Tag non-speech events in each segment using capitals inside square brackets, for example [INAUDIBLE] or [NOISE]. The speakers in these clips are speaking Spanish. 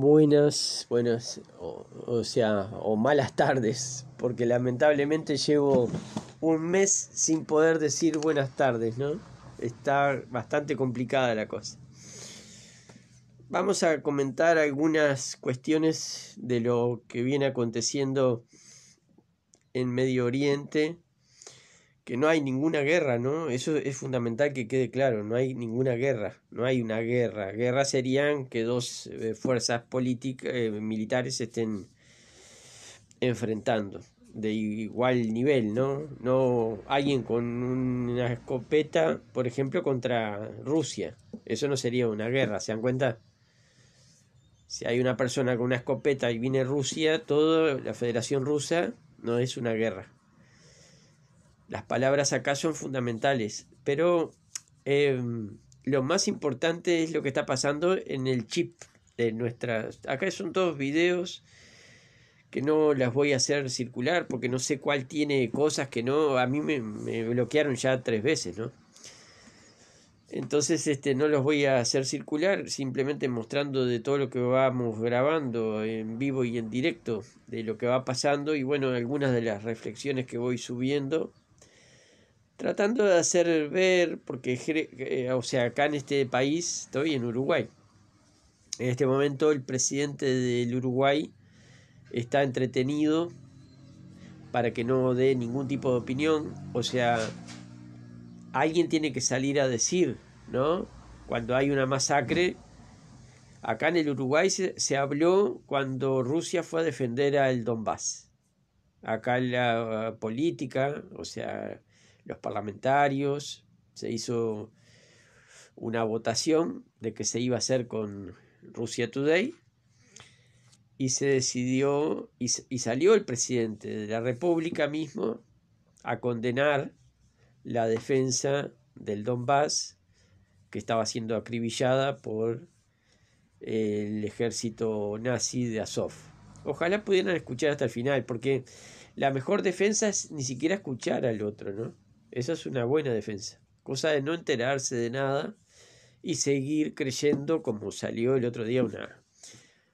buenas, buenas, o, sea, o malas tardes, porque lamentablemente llevo un mes sin poder decir buenas tardes, ¿no? Está bastante complicada la cosa. Vamos a comentar algunas cuestiones de lo que viene aconteciendo en Medio Oriente que no hay ninguna guerra, ¿no? Eso es fundamental que quede claro, no hay ninguna guerra, no hay una guerra. Guerra serían que dos eh, fuerzas políticas, eh, militares estén enfrentando de igual nivel, ¿no? No alguien con una escopeta, por ejemplo, contra Rusia. Eso no sería una guerra, ¿se dan cuenta? Si hay una persona con una escopeta y viene Rusia, toda la Federación Rusa no es una guerra. Las palabras acá son fundamentales, pero em, lo más importante es lo que está pasando en el chip de nuestras... Acá son todos videos que no las voy a hacer circular porque no sé cuál tiene cosas que no... A mí me, me bloquearon ya tres veces, ¿no? Entonces este, no los voy a hacer circular, simplemente mostrando de todo lo que vamos grabando en vivo y en directo, de lo que va pasando y bueno, algunas de las reflexiones que voy subiendo tratando de hacer ver, porque, eh, o sea, acá en este país, estoy en Uruguay. En este momento el presidente del Uruguay está entretenido para que no dé ningún tipo de opinión. O sea, alguien tiene que salir a decir, ¿no? Cuando hay una masacre. Acá en el Uruguay se, habló cuando Rusia fue a defender al Donbass. Acá en la política, o sea, los parlamentarios, se hizo una votación de que se iba a hacer con Rusia Today y se decidió y, salió el presidente de la República mismo a condenar la defensa del Donbass que estaba siendo acribillada por el ejército nazi de Azov. Ojalá pudieran escuchar hasta el final, porque la mejor defensa es ni siquiera escuchar al otro, ¿no? Esa es una buena defensa. Cosa de no enterarse de nada y seguir creyendo como salió el otro día una,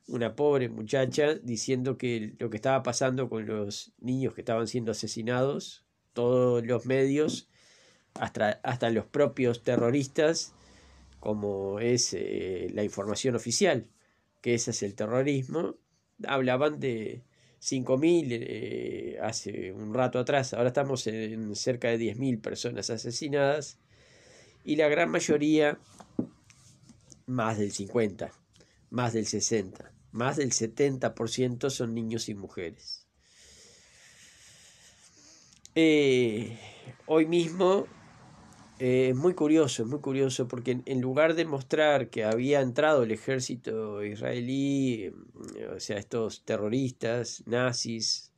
una pobre muchacha diciendo que lo que estaba pasando con los niños que estaban siendo asesinados, todos los medios, hasta, hasta los propios terroristas, como es eh, la información oficial, que ese es el terrorismo, hablaban de, 5.000 eh, hace un rato atrás, ahora estamos en cerca de 10.000 personas asesinadas y la gran mayoría más del 50, más del 60, más del 70% son niños y mujeres. Eh, hoy mismo eh, es muy curioso, es muy curioso, porque en, en, lugar de mostrar que había entrado el ejército israelí, mm, o sea, estos terroristas nazis,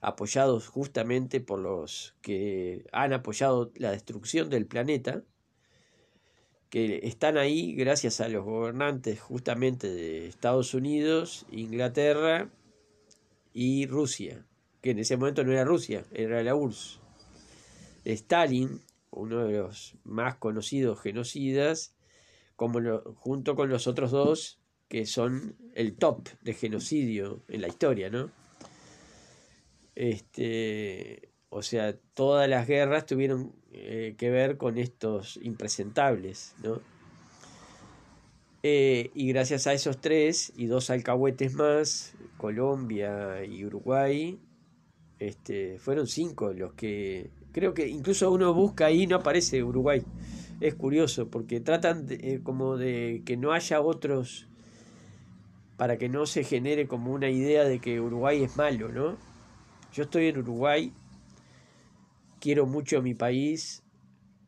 apoyados justamente por los que han apoyado la destrucción del planeta, que están ahí gracias a los gobernantes justamente de Estados Unidos, Inglaterra y Rusia, que en ese momento no era Rusia, era la URSS. Stalin uno de los más conocidos genocidas, como junto con los otros dos que son el top de genocidio en la historia, ¿no? Este, o sea, todas las guerras tuvieron eh, que ver con estos impresentables, eh, y gracias a esos tres y dos alcahuetes más, Colombia y Uruguay, este, fueron cinco los que Creo que incluso uno busca ahí y no aparece Uruguay. Es curioso porque tratan eh, como de que no haya otros para que no se genere como una idea de que Uruguay es malo, ¿no? Yo estoy en Uruguay, quiero mucho a mi país,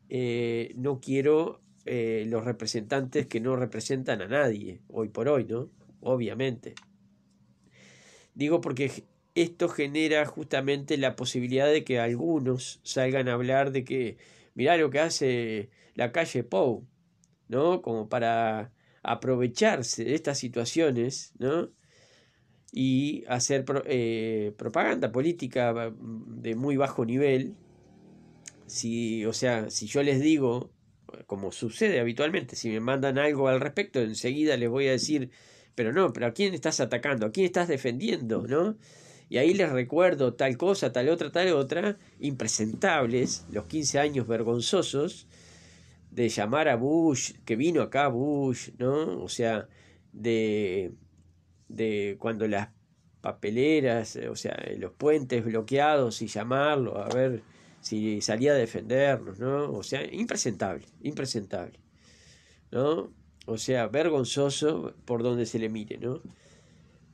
eh, no quiero eh, los representantes que no representan a nadie, hoy por hoy, ¿no? Obviamente. Digo porque esto genera justamente la posibilidad de que algunos salgan a hablar de que, mirá lo que hace la calle Pou, ¿no? Como para aprovecharse de estas situaciones, ¿no? Y hacer eh, propaganda política mm, de muy bajo nivel. Si, o sea, si yo les digo, como sucede habitualmente, si me mandan algo al respecto, enseguida les voy a decir, pero no, pero ¿a quién estás atacando? ¿A quién estás defendiendo? ¿No? Y ahí les recuerdo tal cosa, tal otra, tal otra, impresentables, los 15 años vergonzosos de llamar a Bush, que vino acá Bush, ¿no? O sea, de, de cuando las papeleras, o sea, los puentes bloqueados y llamarlo a ver si salía a defendernos, ¿no? O sea, impresentable, impresentable, ¿no? O sea, vergonzoso por donde se le mire, ¿no?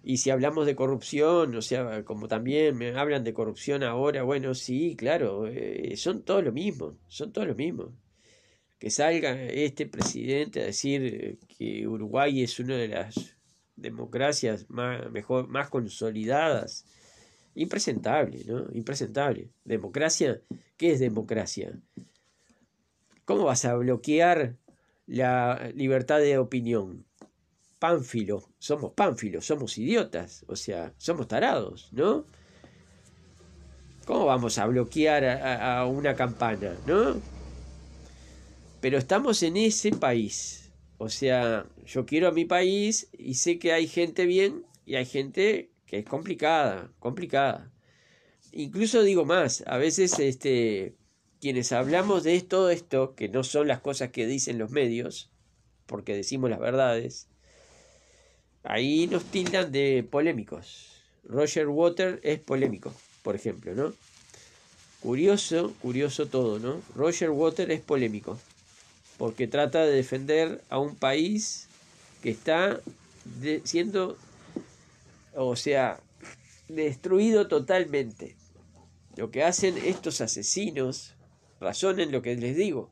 Y si hablamos de corrupción, o sea, como también me hablan de corrupción ahora, bueno, sí, claro, eh, son todos lo mismo, son todos lo mismo. Que salga este presidente a decir eh, que Uruguay es una de las democracias más, mejor, más consolidadas, impresentable, ¿no? Impresentable. Democracia, ¿qué es democracia? ¿Cómo vas a bloquear la libertad de opinión? somos pánfilos, somos idiotas, o sea, somos tarados, ¿no? ¿Cómo vamos a bloquear a, una campana, no? Pero estamos en ese país, o sea, yo quiero a mi país y sé que hay gente bien y hay gente que es complicada, complicada. Incluso digo más, a veces este, quienes hablamos de todo esto, que no son las cosas que dicen los medios, porque decimos las verdades, Ahí nos tildan de polémicos. Roger Water es polémico, por ejemplo, ¿no? Curioso, curioso todo, ¿no? Roger Water es polémico, porque trata de defender a un país que está siendo, o sea, destruido totalmente. Lo que hacen estos asesinos, razonen lo que les digo,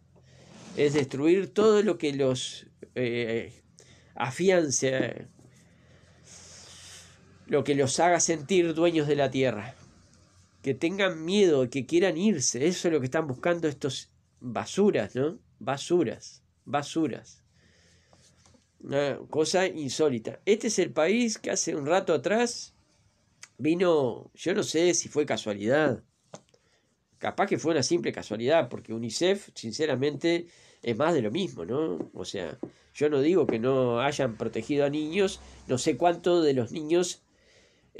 es destruir todo lo que los eh, eh afiance lo que los haga sentir dueños de la tierra. Que tengan miedo, que quieran irse. Eso es lo que están buscando estos basuras, ¿no? Basuras, basuras. Una cosa insólita. Este es el país que hace un rato atrás vino, yo no sé si fue casualidad. Capaz que fue una simple casualidad, porque UNICEF, sinceramente, es más de lo mismo, ¿no? O sea, yo no digo que no hayan protegido a niños, no sé cuánto de los niños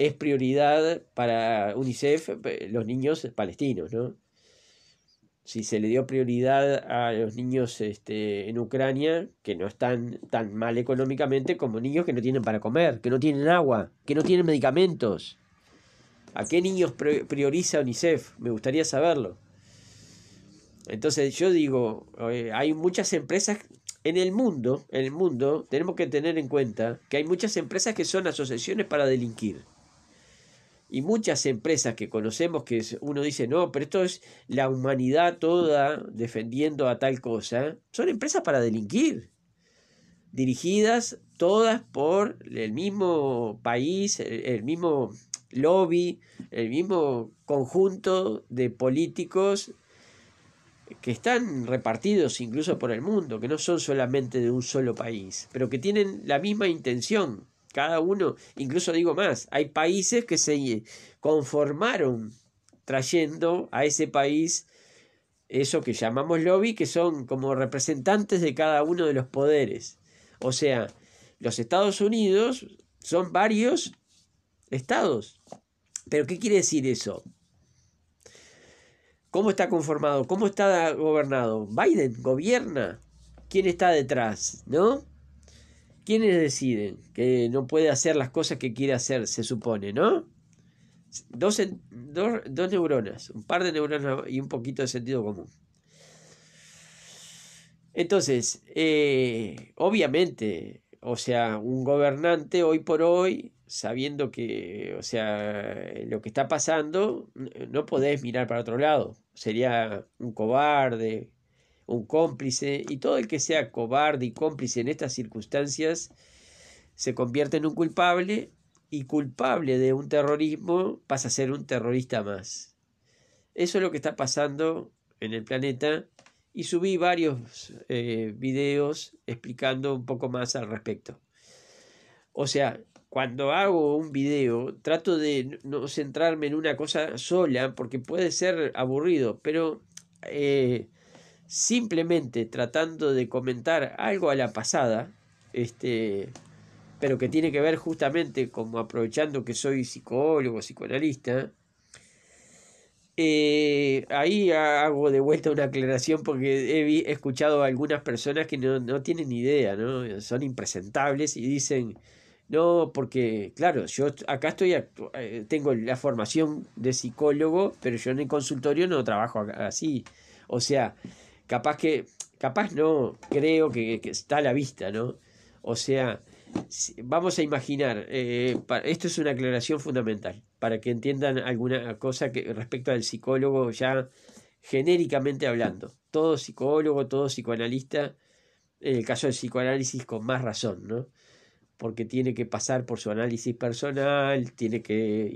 es prioridad para UNICEF los niños palestinos, ¿no? Si se le dio prioridad a los niños este, en Ucrania, que no están tan mal económicamente como niños que no tienen para comer, que no tienen agua, que no tienen medicamentos. ¿A qué niños prioriza UNICEF? Me gustaría saberlo. Entonces yo digo, eh, hay muchas empresas en el mundo, en el mundo tenemos que tener en cuenta que hay muchas empresas que son asociaciones para delinquir y muchas empresas que conocemos que uno dice, no, pero esto es la humanidad toda defendiendo a tal cosa, son empresas para delinquir, dirigidas todas por el mismo país, el mismo lobby, el mismo conjunto de políticos que están repartidos incluso por el mundo, que no son solamente de un solo país, pero que tienen la misma intención cada uno, incluso digo más, hay países que se conformaron trayendo a ese país eso que llamamos lobby, que son como representantes de cada uno de los poderes. O sea, los Estados Unidos son varios estados. Pero ¿qué quiere decir eso? ¿Cómo está conformado? ¿Cómo está gobernado? Biden gobierna. ¿Quién está detrás? ¿No? ¿Quiénes deciden que no puede hacer las cosas que quiere hacer, se supone, no? Dos, neuronas, un par de neuronas y un poquito de sentido común. Entonces, eh, obviamente, o sea, un gobernante hoy por hoy, sabiendo que, o sea, lo que está pasando, no podés mirar para otro lado. Sería un cobarde, un cómplice, y todo el que sea cobarde y cómplice en estas circunstancias se convierte en un culpable y culpable de un terrorismo pasa a ser un terrorista más. Eso es lo que está pasando en el planeta y subí varios eh, videos explicando un poco más al respecto. O sea, cuando hago un video trato de no centrarme en una cosa sola porque puede ser aburrido, pero eh, simplemente tratando de comentar algo a la pasada, este, pero que tiene que ver justamente como aprovechando que soy psicólogo, psicoanalista, eh, ahí hago de vuelta una aclaración porque he escuchado a algunas personas que no, tienen tienen idea, ¿no? son impresentables y dicen, no, porque claro, yo acá estoy, eh, tengo la formación de psicólogo, pero yo en el consultorio no trabajo así. O sea, capaz que, capaz no, creo que, está a la vista, ¿no? O sea, vamos a imaginar, eh, esto es una aclaración fundamental, para que entiendan alguna cosa que, respecto al psicólogo ya genéricamente hablando. Todo psicólogo, todo psicoanalista, en el caso del psicoanálisis con más razón, ¿no? Porque tiene que pasar por su análisis personal, tiene que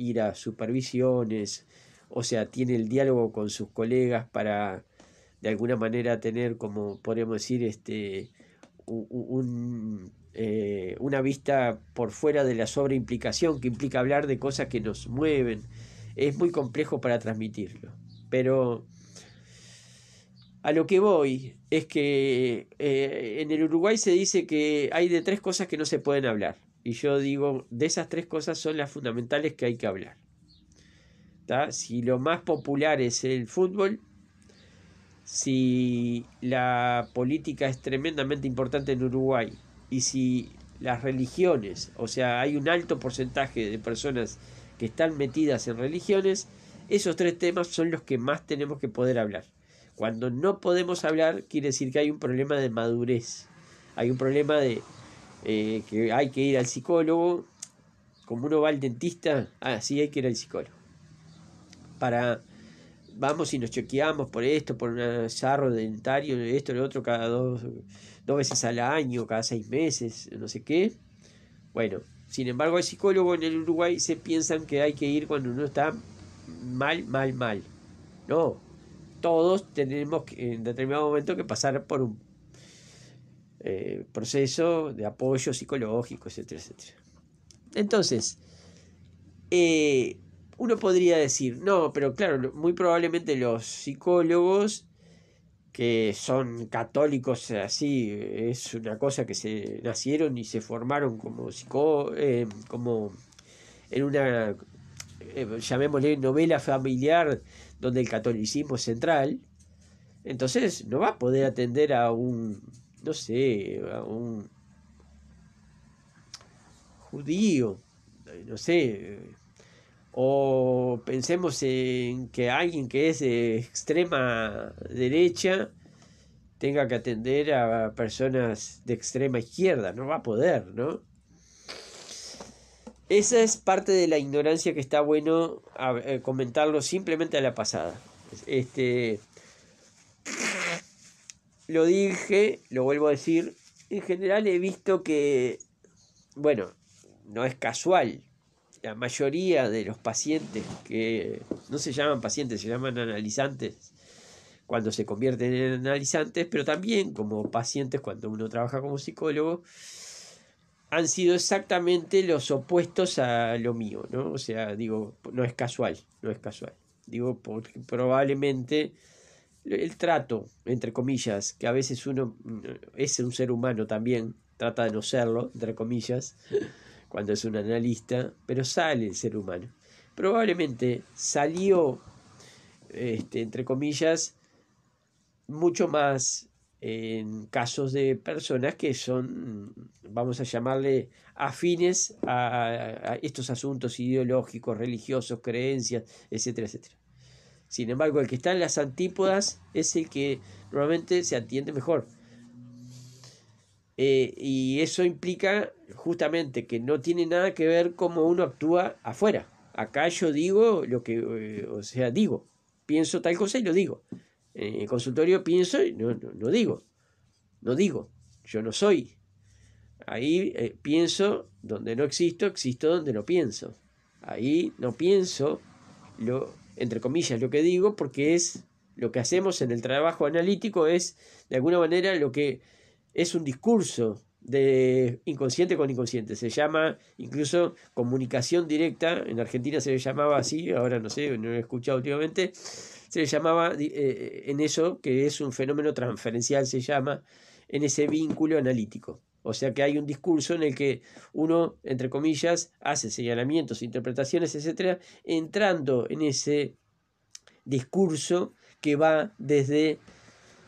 ir a supervisiones, o sea, tiene el diálogo con sus colegas para de alguna manera tener, como podríamos decir, este, eh, una vista por fuera de la sobreimplicación que implica hablar de cosas que nos mueven. Es muy complejo para transmitirlo. Pero a lo que voy es que eh, en el Uruguay se dice que hay de tres cosas que no se pueden hablar. Y yo digo, de esas tres cosas son las fundamentales que hay que hablar. Si lo más popular es el fútbol, si la política es tremendamente importante en Uruguay y si las religiones, o sea, hay un alto porcentaje de personas que están metidas en religiones, esos tres temas son los que más tenemos que poder hablar. Cuando no podemos hablar, quiere decir que hay un problema de madurez, hay un problema de eh, que hay que ir al psicólogo, como uno va al dentista, así ah, hay que ir al psicólogo, para vamos y nos chequeamos por esto, por un sarro dentario, esto, lo otro, cada dos, veces al año, cada seis meses, no sé qué. Bueno, sin embargo, el psicólogo en el Uruguay se piensan que hay que ir cuando uno está mal, mal, mal. No, todos tenemos en determinado momento que pasar por un eh, proceso de apoyo psicológico, etcétera, etcétera. Entonces, eh, uno podría decir, no, pero claro, muy probablemente los psicólogos que son católicos eh, así, es una cosa que se nacieron y se formaron como psicólogos eh, como en una, eh, llamémosle novela familiar donde el catolicismo es central, entonces no va a poder atender a un, no sé, a un judío, no sé, o pensemos en que alguien que es de extrema derecha tenga que atender a personas de extrema izquierda, no va a poder, ¿no? Esa es parte de la ignorancia que está bueno eh, comentarlo simplemente a la pasada. Este, lo dije, lo vuelvo a decir, en general he visto que, bueno, no es casual, la mayoría de los pacientes que no se llaman pacientes, se llaman analizantes cuando se convierten en analizantes, pero también como pacientes cuando uno trabaja como psicólogo, han sido exactamente los opuestos a lo mío, ¿no? O sea, digo, no es casual, no es casual. Digo, porque probablemente el trato, entre comillas, que a veces uno es un ser humano también, trata de no serlo, entre comillas, cuando es un analista, pero sale el ser humano. Probablemente salió, este, entre comillas, mucho más en casos de personas que son, vamos a llamarle, afines a, a, estos asuntos ideológicos, religiosos, creencias, etcétera, etcétera. Sin embargo, el que está en las antípodas es el que normalmente se atiende mejor. Eh, y eso implica justamente que no tiene nada que ver cómo uno actúa afuera. Acá yo digo lo que, eh, o sea, digo, pienso tal cosa y lo digo. En el consultorio pienso y no, digo, no digo, yo no soy. Ahí eh, pienso donde no existo, existo donde no pienso. Ahí no pienso, lo, entre comillas, lo que digo porque es lo que hacemos en el trabajo analítico, es de alguna manera lo que es un discurso de inconsciente con inconsciente. Se llama incluso comunicación directa. En Argentina se le llamaba así, ahora no sé, no lo he escuchado últimamente. Se le llamaba eh, eh, en eso que es un fenómeno transferencial, se llama, en ese vínculo analítico. O sea que hay un discurso en el que uno, entre comillas, hace señalamientos, interpretaciones, etcétera, entrando en ese discurso que va desde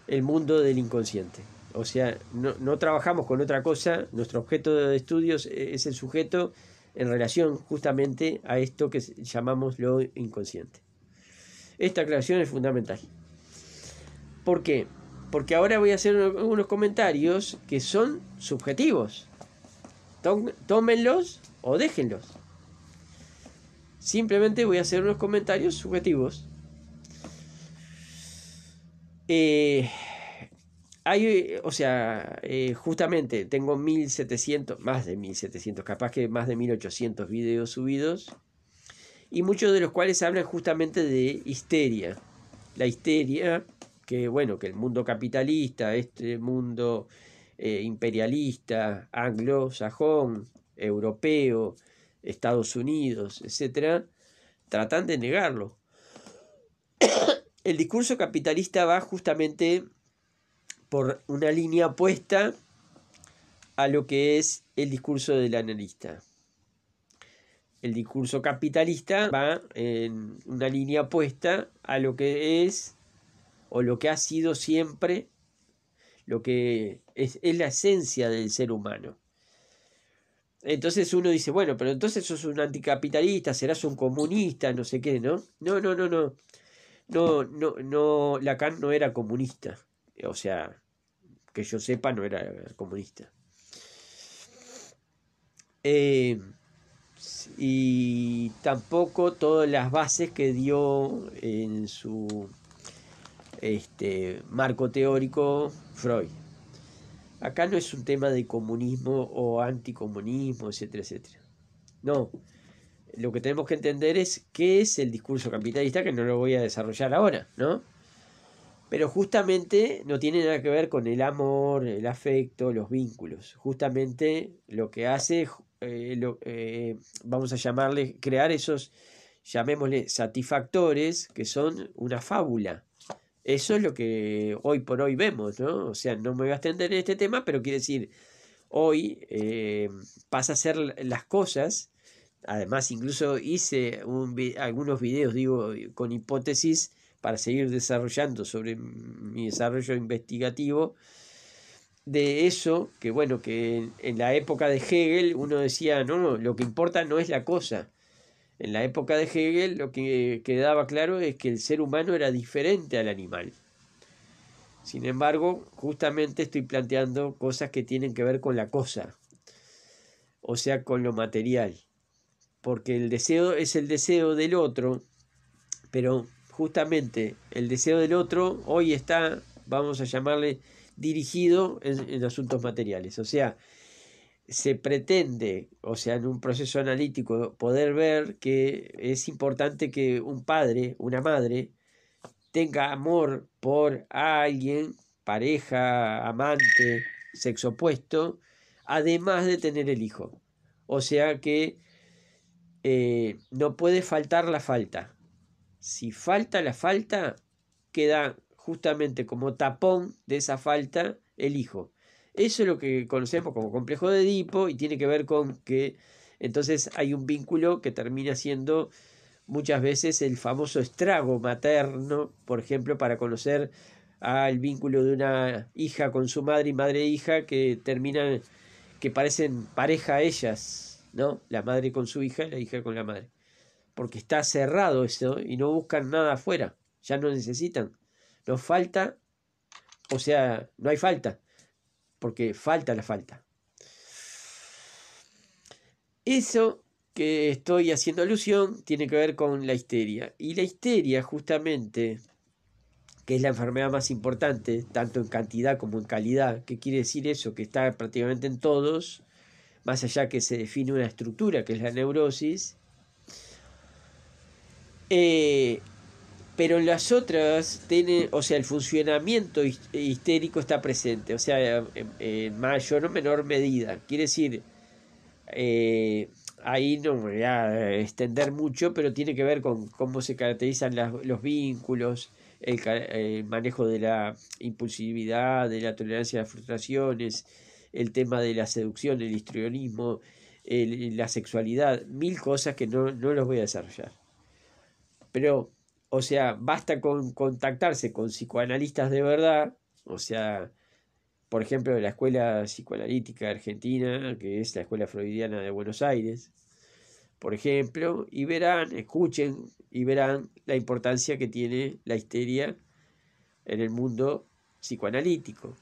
el mundo del inconsciente. O sea, no, trabajamos con otra cosa, nuestro objeto de estudios e, es el sujeto en relación justamente a esto que llamamos lo inconsciente. Esta aclaración es fundamental. ¿Por qué? Porque ahora voy a hacer unos comentarios que son subjetivos. Tómenlos o déjenlos. Simplemente voy a hacer unos comentarios subjetivos. Eh, eh, o sea, eh, justamente tengo 1700, más de 1700, capaz que más de 1800 videos subidos, y muchos de los cuales hablan justamente de histeria. La histeria, que bueno, que el mundo capitalista, este mundo eh, imperialista, anglosajón, europeo, Estados Unidos, etcétera, tratan de negarlo. [COUGHS] El discurso capitalista va justamente por una línea opuesta a lo que es el discurso del analista. El discurso capitalista va en una línea opuesta a lo que es o lo que ha sido siempre, lo que es, es la esencia del ser humano. Entonces uno dice, bueno, pero entonces sos un anticapitalista, serás un comunista, no sé qué, ¿no? No, no, no, no. No, no, no, Lacan no era comunista. Eh, o sea, que yo sepa, no era comunista. Eh, y tampoco todas las bases que dio en su este, marco teórico Freud. Acá no es un tema de comunismo o anticomunismo, etcétera, etcétera. No, lo que tenemos que entender es qué es el discurso capitalista, que no lo voy a desarrollar ahora, ¿no? Pero justamente no tiene nada que ver con el amor, el afecto, los vínculos. Justamente lo que hace, eh, lo, eh, vamos a llamarle, crear esos, llamémosle, satisfactores que son una fábula. Eso es lo que hoy por hoy vemos, ¿no? O sea, no me voy a extender en este tema, pero quiere decir, hoy eh, pasa a ser las cosas. Además, incluso hice algunos videos, digo, con hipótesis para seguir desarrollando sobre mi desarrollo investigativo, de eso, que bueno, que en, la época de Hegel uno decía, no, no, lo que importa no es la cosa. En la época de Hegel lo que quedaba claro es que el ser humano era diferente al animal. Sin embargo, justamente estoy planteando cosas que tienen que ver con la cosa, o sea, con lo material, porque el deseo es el deseo del otro, pero justamente el deseo del otro hoy está, vamos a llamarle, dirigido en, asuntos materiales. O sea, se pretende, o sea, en un proceso analítico, poder ver que es importante que un padre, una madre, tenga amor por alguien, pareja, amante, sexo opuesto, además de tener el hijo. O sea que eh, no puede faltar la falta si falta la falta, queda justamente como tapón de esa falta el hijo. Eso es lo que conocemos como complejo de Edipo y tiene que ver con que entonces hay un vínculo que termina siendo muchas veces el famoso estrago materno, por ejemplo, para conocer al vínculo de una hija con su madre y madre e hija que terminan, que parecen pareja a ellas, ¿no? La madre con su hija y la hija con la madre porque está cerrado eso... y no buscan nada afuera, ya no necesitan. No falta, o sea, no hay falta, porque falta la falta. Eso que estoy haciendo alusión tiene que ver con la histeria. Y la histeria justamente, que es la enfermedad más importante, tanto en cantidad como en calidad, ¿qué quiere decir eso? Que está prácticamente en todos, más allá que se define una estructura, que es la neurosis, eh, pero en las otras, tiene, o sea, el funcionamiento histérico está presente, o sea, en, mayor o menor medida. Quiere decir, eh, ahí no voy a extender mucho, pero tiene que ver con cómo se caracterizan los vínculos, el, manejo de la impulsividad, de la tolerancia a las frustraciones, el tema de la seducción, el histrionismo, la sexualidad, mil cosas que no los voy a desarrollar. Pero, o sea, basta con contactarse con psicoanalistas de verdad, o sea, por ejemplo, de la Escuela Psicoanalítica Argentina, que es la Escuela Freudiana de Buenos Aires, por ejemplo, y verán, escuchen y verán la importancia que tiene la histeria en el mundo psicoanalítico,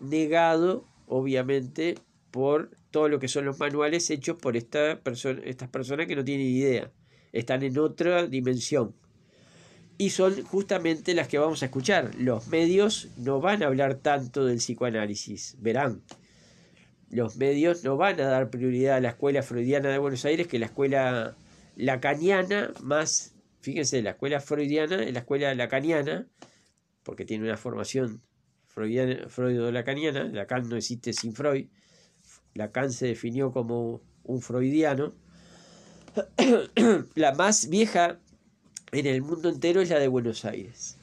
negado, obviamente, por todo lo que son los manuales hechos por esta persona, estas personas que no tienen idea están en otra dimensión. Y son justamente las que vamos a escuchar. Los medios no van a hablar tanto del psicoanálisis, verán. Los medios no van a dar prioridad a la escuela freudiana de Buenos Aires que la escuela lacaniana más, fíjense, la escuela freudiana es la escuela lacaniana, porque tiene una formación freudiana, lacaniana Lacan no existe sin Freud, Lacan se definió como un freudiano, [COUGHS] la más vieja en el mundo entero es la de Buenos Aires.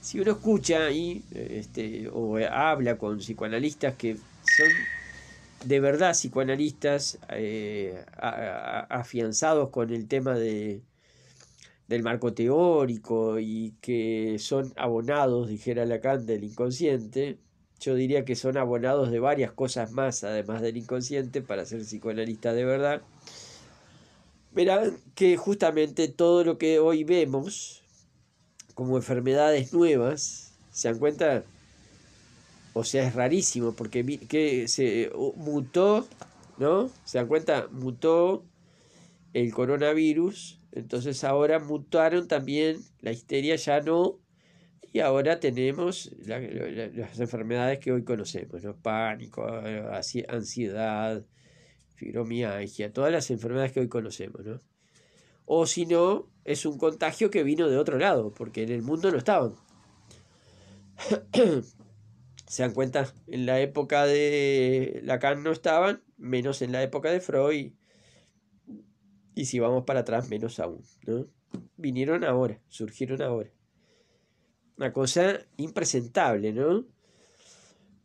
Si uno escucha y, este, o habla con psicoanalistas que son de verdad psicoanalistas eh, afianzados con el tema del marco teórico y que son abonados, dijera Lacan, del inconsciente, yo diría que son abonados de varias cosas más, además del inconsciente, para ser psicoanalista de verdad verán que justamente todo lo que hoy vemos como enfermedades nuevas, ¿se dan cuenta? O sea, es rarísimo porque que se mutó, ¿no? ¿Se dan cuenta? Mutó el coronavirus, entonces ahora mutaron también, la histeria ya no, y ahora tenemos las enfermedades que hoy conocemos, Pánico, eh, ansiedad, fibromialgia, todas las enfermedades que hoy conocemos, ¿no? O si no, es un contagio que vino de otro lado, porque en el mundo no estaban. [COUGHS] ¿Se dan cuenta? En la época de Lacan no estaban, menos en la época de Freud. Y si vamos para atrás, menos aún. ¿no? Vinieron ahora, surgieron ahora. Una cosa impresentable, ¿no?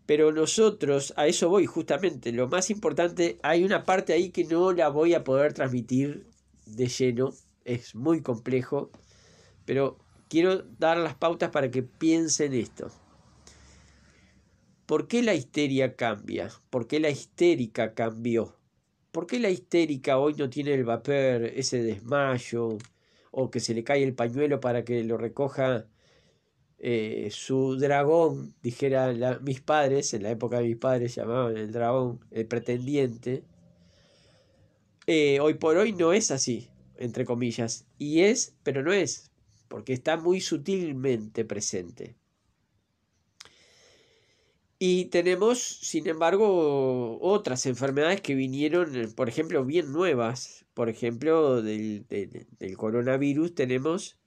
pero nosotros, a eso voy justamente, lo más importante, hay una parte ahí que no la voy a poder transmitir de lleno, es muy complejo, pero quiero dar las pautas para que piensen esto. ¿Por qué la histeria cambia? ¿Por qué la histérica cambió? ¿Por qué la histérica hoy no tiene el vapor, ese desmayo, o que se le cae el pañuelo para que lo recoja eh, su dragón, dijera mis padres, en la época de mis padres llamaban el dragón el pretendiente, eh, hoy por hoy no es así, entre comillas, y es, pero no es, porque está muy sutilmente presente. Y tenemos, sin embargo, otras enfermedades que vinieron, por ejemplo, bien nuevas. Por ejemplo, del, del coronavirus tenemos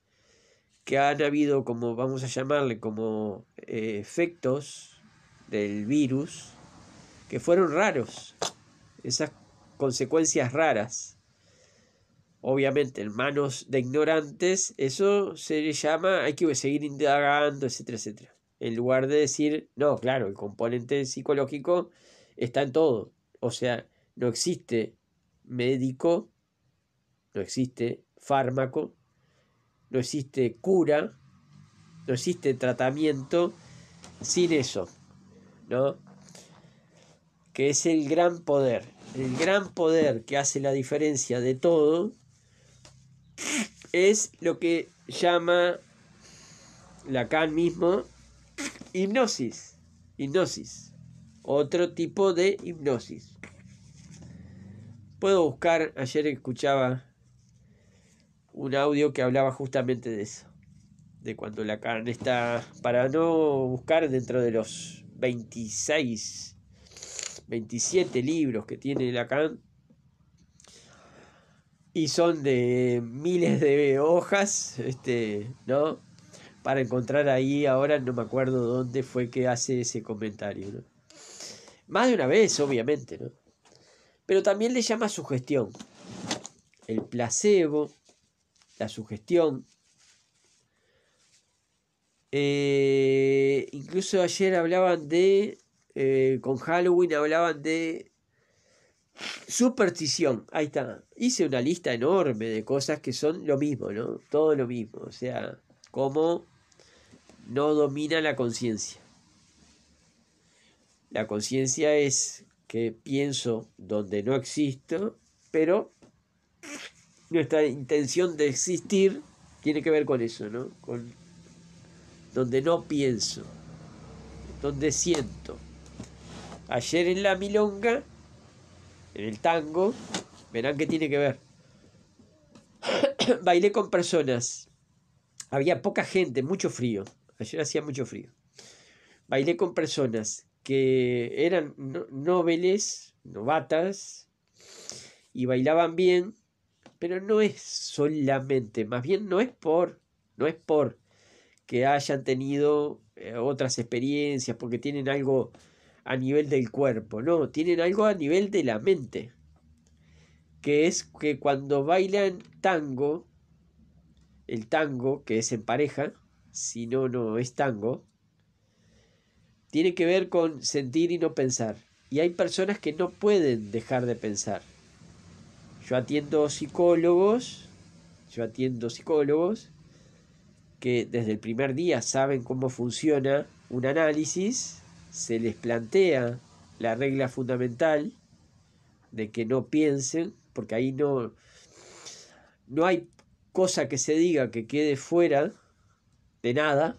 que han habido como vamos a llamarle como eh, efectos del virus que fueron raros esas consecuencias raras obviamente en manos de ignorantes eso se le llama hay que seguir indagando etcétera etcétera en lugar de decir no claro el componente psicológico está en todo o sea no existe médico no existe fármaco no existe cura, no existe tratamiento sin eso, ¿no? Que es el gran poder, el gran poder que hace la diferencia de todo, es lo que llama Lacan mismo hipnosis, hipnosis, otro tipo de hipnosis. Puedo buscar, ayer escuchaba un audio que hablaba justamente de eso, de cuando la carne está, para no buscar dentro de los 26, 27 libros que tiene Lacan, y son de miles de hojas, este, ¿no? Para encontrar ahí, ahora no me acuerdo dónde fue que hace ese comentario, Más de una vez, obviamente, ¿no? Pero también le llama sugestión. El placebo, la sugestión. Eh, incluso ayer hablaban de, eh, con Halloween hablaban de superstición. Ahí está. Hice una lista enorme de cosas que son lo mismo, ¿no? Todo lo mismo. O sea, cómo no domina la conciencia. La conciencia es que pienso donde no existo, pero nuestra intención de existir tiene que ver con eso, ¿no? Con donde no pienso, donde siento. Ayer en la milonga, en el tango, verán qué tiene que ver. [COUGHS] Bailé con personas. Había poca gente, mucho frío. Ayer hacía mucho frío. Bailé con personas que eran noveles, novatas, y bailaban bien, pero no es solamente, más bien no es por, no es por que hayan tenido eh, otras experiencias, porque tienen algo a nivel del cuerpo, no, tienen algo a nivel de la mente, que es que cuando bailan tango, el tango, que es en pareja, si no, no es tango, tiene que ver con sentir y no pensar. Y hay personas que no pueden dejar de pensar yo atiendo psicólogos, yo atiendo psicólogos que desde el primer día saben cómo funciona un análisis, se les plantea la regla fundamental de que no piensen, porque ahí no, no hay cosa que se diga que quede fuera de nada.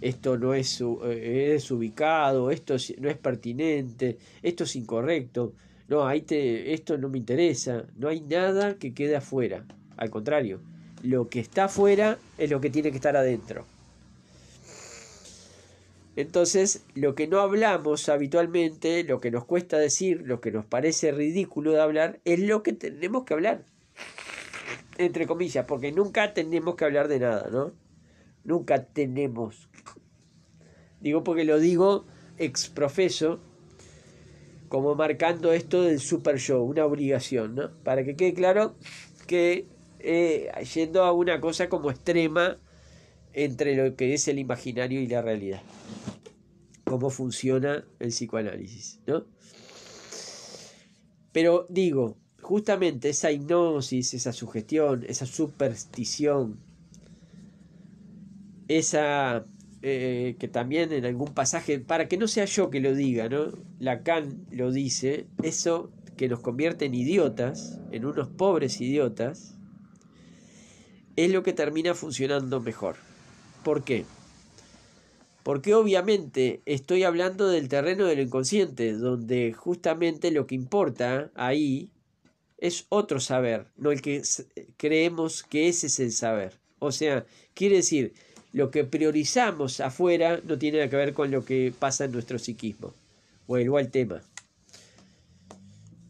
Esto no es, eh, es ubicado, esto no es pertinente, esto es incorrecto no, ahí te, esto no me interesa, no hay nada que quede afuera, al contrario, lo que está afuera es lo que tiene que estar adentro. Entonces, lo que no hablamos habitualmente, lo que nos cuesta decir, lo que nos parece ridículo de hablar, es lo que tenemos que hablar. Entre comillas, porque nunca tenemos que hablar de nada, ¿no? Nunca tenemos. Digo porque lo digo exprofeso como marcando esto del super yo. una obligación, ¿no? Para que quede claro que eh, yendo a una cosa como extrema entre lo que es el imaginario y la realidad. Cómo funciona el psicoanálisis, ¿no? Pero digo, justamente esa hipnosis, esa sugestión, esa superstición, esa eh, que también en algún pasaje, para que no sea yo que lo diga, ¿no? Lacan lo dice, eso que nos convierte en idiotas, en unos pobres idiotas, es lo que termina funcionando mejor. ¿Por qué? Porque obviamente estoy hablando del terreno del inconsciente, donde justamente lo que importa ahí es otro saber, no el que creemos que ese es el saber. O sea, quiere decir, lo que priorizamos afuera no tiene nada que ver con lo que pasa en nuestro psiquismo. Vuelvo al tema.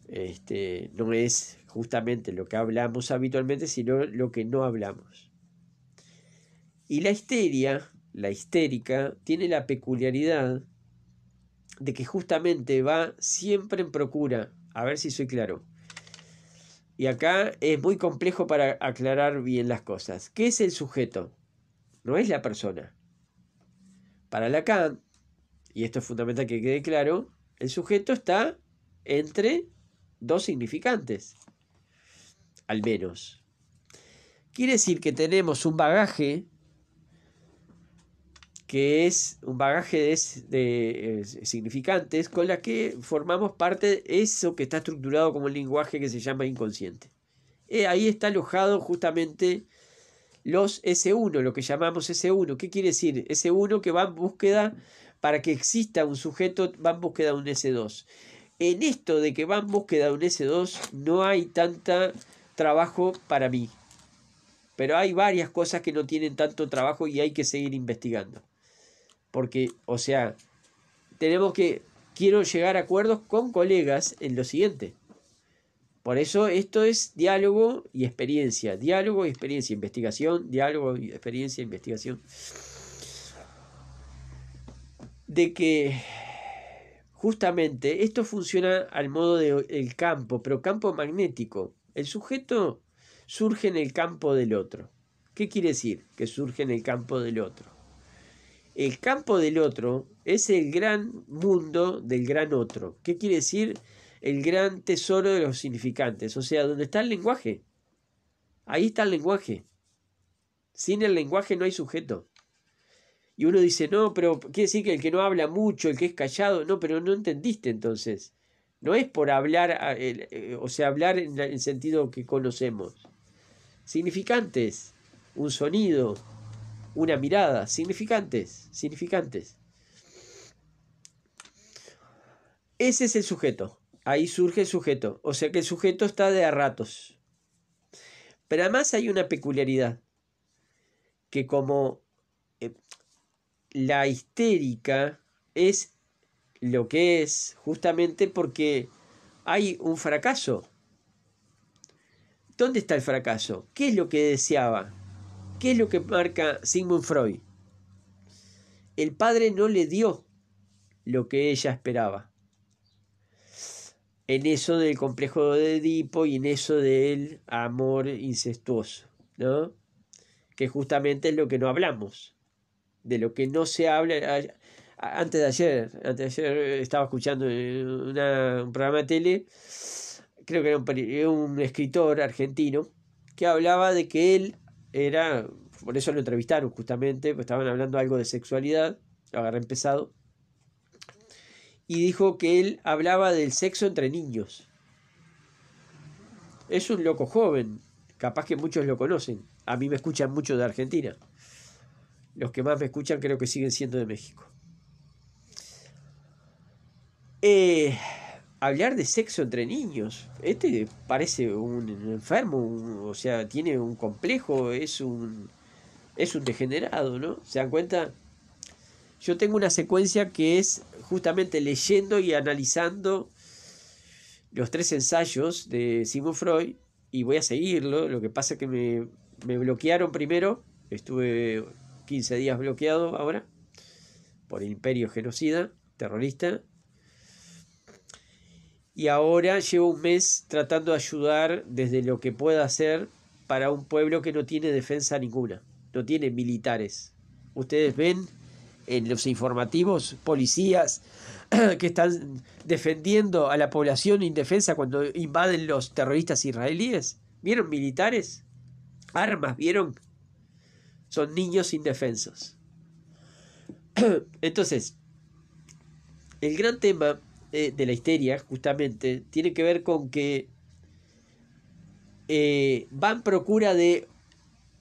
Este, no es justamente lo que hablamos habitualmente, sino lo que no hablamos. Y la histeria, la histérica, tiene la peculiaridad de que justamente va siempre en procura. A ver si soy claro. Y acá es muy complejo para aclarar bien las cosas. ¿Qué es el sujeto? no es la persona. Para Lacan, y esto es fundamental que quede claro, el sujeto está entre dos significantes, al menos. Quiere decir que tenemos un bagaje que es un bagaje de, eh, significantes con la que formamos parte de eso que está estructurado como un lenguaje que se llama inconsciente. Eh, ahí está alojado justamente los S1, lo que llamamos S1. ¿Qué quiere decir? S1 que va en búsqueda para que exista un sujeto, va en búsqueda de un S2. En esto de que va en búsqueda de un S2 no hay tanto trabajo para mí. Pero hay varias cosas que no tienen tanto trabajo y hay que seguir investigando. Porque, o sea, tenemos que, quiero llegar a acuerdos con colegas en lo siguiente. Por eso esto es diálogo y experiencia, diálogo y experiencia, investigación, diálogo y experiencia, investigación. De que justamente esto funciona al modo del el campo, pero campo magnético. El sujeto surge en el campo del otro. ¿Qué quiere decir que surge en el campo del otro? El campo del otro es el gran mundo del gran otro. ¿Qué quiere decir? el gran tesoro de los significantes, o sea, donde está el lenguaje. Ahí está el lenguaje. Sin el lenguaje no hay sujeto. Y uno dice, no, pero quiere decir que el que no habla mucho, el que es callado, no, pero no entendiste entonces. No es por hablar, eh, o sea, hablar en el sentido que conocemos. Significantes, un sonido, una mirada, significantes, significantes. Ese es el sujeto ahí surge el sujeto. O sea que el sujeto está de a ratos. Pero además hay una peculiaridad, que como eh, la histérica es lo que es justamente porque hay un fracaso. ¿Dónde está el fracaso? ¿Qué es lo que deseaba? ¿Qué es lo que marca Sigmund Freud? El padre no le dio lo que ella esperaba en eso del complejo de Edipo y en eso del amor incestuoso, ¿no? Que justamente es lo que no hablamos, de lo que no se habla. Antes de ayer, antes de ayer estaba escuchando un programa de tele, creo que era un, escritor argentino, que hablaba de que él era, por eso lo entrevistaron justamente, pues estaban hablando algo de sexualidad, lo agarré empezado y dijo que él hablaba del sexo entre niños. Es un loco joven, capaz que muchos lo conocen. A mí me escuchan mucho de Argentina. Los que más me escuchan creo que siguen siendo de México. Eh, hablar de sexo entre niños. Este parece un enfermo, o sea, tiene un complejo, es un, es un degenerado, ¿no? ¿Se dan cuenta? Yo tengo una secuencia que es justamente leyendo y analizando los tres ensayos de Sigmund Freud y voy a seguirlo. Lo que pasa es que me, me bloquearon primero, estuve 15 días bloqueado ahora por imperio genocida, terrorista. Y ahora llevo un mes tratando de ayudar desde lo que pueda hacer para un pueblo que no tiene defensa ninguna, no tiene militares. Ustedes ven en eh, los informativos policías [CLEARS THROAT] que están defendiendo a la población indefensa cuando invaden los terroristas israelíes. ¿Vieron militares? Armas, ¿vieron? Son niños indefensos. [CLEARS THROAT] Entonces, el gran tema eh, de la histeria, justamente, tiene que ver con que eh, van procura de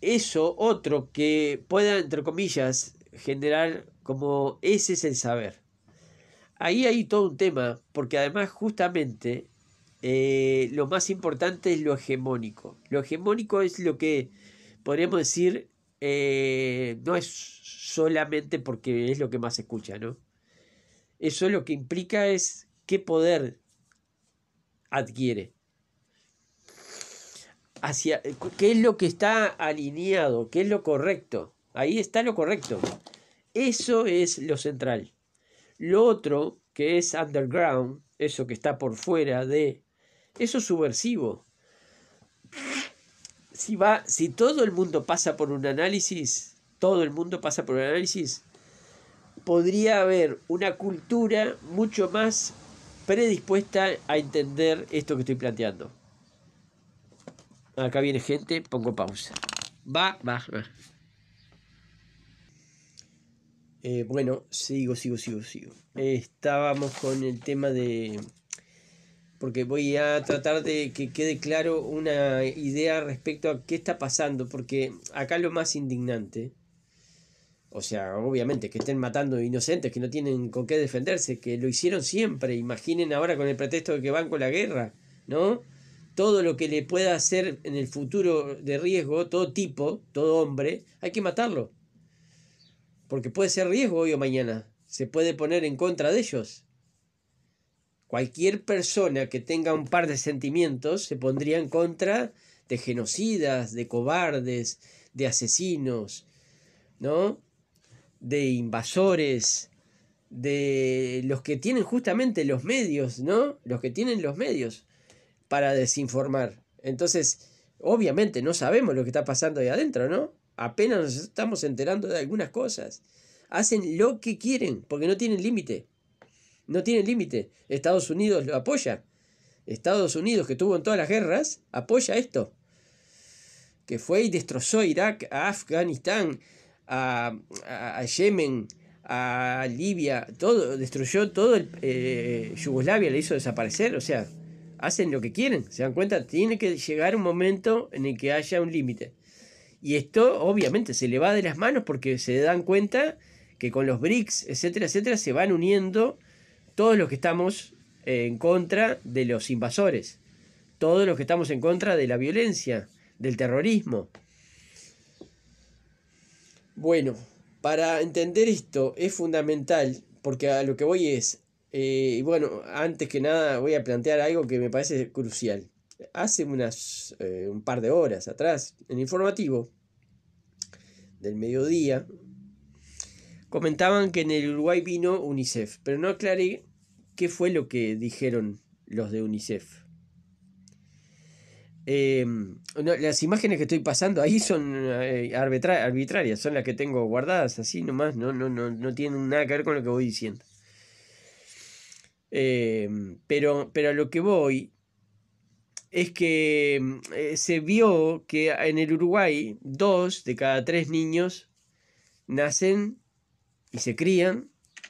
eso otro que pueda, entre comillas, generar como ese es el saber. Ahí hay todo un tema, porque además justamente eh, lo más importante es lo hegemónico. Lo hegemónico es lo que podríamos decir eh, no es solamente porque es lo que más se escucha, ¿no? Eso lo que implica es qué poder adquiere. Hacia, ¿Qué es lo que está alineado? ¿Qué es lo correcto? Ahí está lo correcto. Eso es lo central. Lo otro, que es underground, eso que está por fuera de... Eso es subversivo. Si, va, si todo el mundo pasa por un análisis, todo el mundo pasa por un análisis, podría haber una cultura mucho más predispuesta a entender esto que estoy planteando. Acá viene gente, pongo pausa. Va, va, va. Eh, bueno, sigo, sigo, sigo, sigo. estábamos con el tema de... Porque voy a tratar de que quede claro una idea respecto a qué está pasando, porque acá lo más indignante, o sea, obviamente que estén matando inocentes, que no tienen con qué defenderse, que lo hicieron siempre, imaginen ahora con el pretexto de que van con la guerra, ¿no? Todo lo que le pueda hacer en el futuro de riesgo, todo tipo, todo hombre, hay que matarlo porque puede ser riesgo hoy o mañana. Se puede poner en contra de ellos. Cualquier persona que tenga un par de sentimientos se pondría en contra de genocidas, de cobardes, de asesinos, ¿no? De invasores, de los que tienen justamente los medios, ¿no? Los que tienen los medios para desinformar. Entonces, obviamente no sabemos lo que está pasando ahí adentro, ¿no? apenas nos estamos enterando de algunas cosas. Hacen lo que quieren porque no tienen límite. No tienen límite. Estados Unidos lo apoya. Estados Unidos, que estuvo en todas las guerras, apoya esto. Que fue y destrozó a Irak, a Afganistán, a, a, Yemen, a Libia, todo, destruyó todo eh, Yugoslavia, le hizo desaparecer, o sea, hacen lo que quieren, se dan cuenta, tiene que llegar un momento en el que haya un límite. Y esto obviamente se le va de las manos porque se dan cuenta que con los BRICS, etcétera, etcétera, se van uniendo todos los que estamos en contra de los invasores, todos los que estamos en contra de la violencia, del terrorismo. Bueno, para entender esto es fundamental, porque a lo que voy es, eh, bueno, antes que nada voy a plantear algo que me parece crucial hace unas, eh, un par de horas atrás, en informativo del mediodía, comentaban que en el Uruguay vino UNICEF, pero no aclaré qué fue lo que dijeron los de UNICEF. Em, las imágenes que estoy pasando ahí son eh, arbitrarias, son las que tengo guardadas así nomás, no, no, no, no tienen nada que ver con lo que voy diciendo. Em, pero, pero a lo que voy es que mm, eh, se vio que en el Uruguay dos de cada tres niños nacen y se crían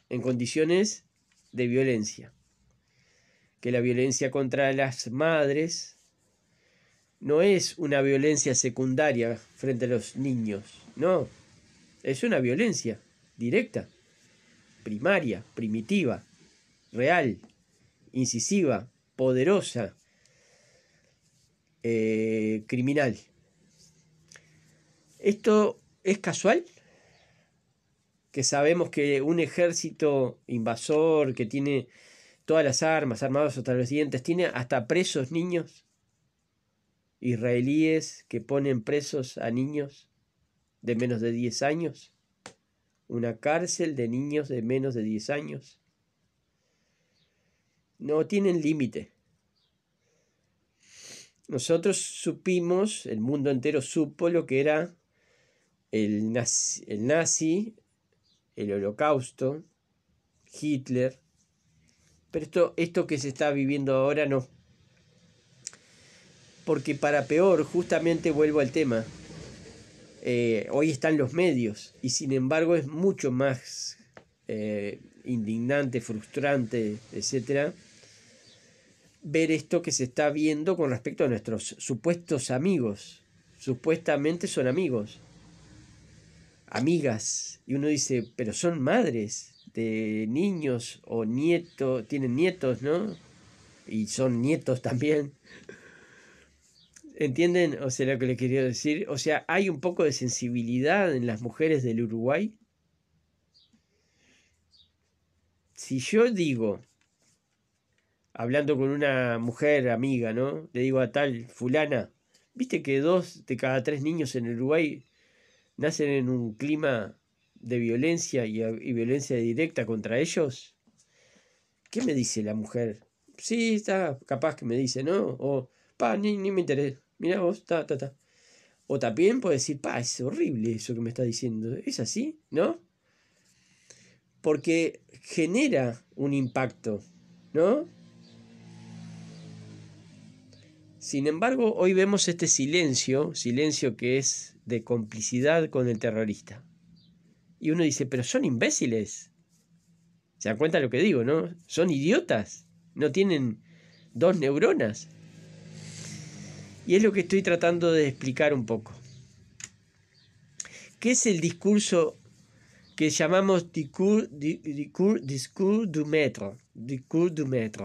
en condiciones de violencia. Que la violencia contra las madres no es una violencia secundaria frente a los niños, no, es una violencia directa, primaria, primitiva, real, incisiva, poderosa eh, criminal. ¿Esto es casual? Que sabemos que un ejército invasor que tiene todas las armas, armados hasta los tiene hasta presos niños israelíes que ponen presos a niños de menos de 10 años, una cárcel de niños de menos de 10 años. No tienen límite nosotros supimos, el mundo entero supo lo que era el nazi, el, holocausto, Hitler, pero esto, que se está viviendo ahora no. Porque para peor, justamente vuelvo al tema, eh, hoy están los medios y sin embargo es mucho más eh, indignante, frustrante, etcétera, ver esto que se está viendo con respecto a nuestros supuestos amigos. Supuestamente son amigos, amigas. Y uno dice, pero son madres de niños o nietos, tienen nietos, ¿no? Y son nietos también. ¿Entienden? O sea, lo que le quería decir. O sea, hay un poco de sensibilidad en las mujeres del Uruguay. Si yo digo hablando con una mujer amiga, ¿no? Le digo a tal, fulana, ¿viste que dos de cada tres niños en Uruguay nacen en un clima de violencia y, violencia directa contra ellos? ¿Qué me dice la mujer? Sí, está capaz que me dice, ¿no? O, pa, ni, ni me interesa. Mira, vos, ta, ta, ta. O también puede decir, pa, es horrible eso que me está diciendo. ¿Es así? ¿No? Porque genera un impacto, ¿no? Sin embargo, hoy vemos este silencio, silencio que es de complicidad con el terrorista. Y uno dice, pero son imbéciles. ¿Se dan cuenta de lo que digo, no? Son idiotas. No tienen dos neuronas. Y es lo que estoy tratando de explicar un poco. ¿Qué es el discurso que llamamos discours, du maître? du maître.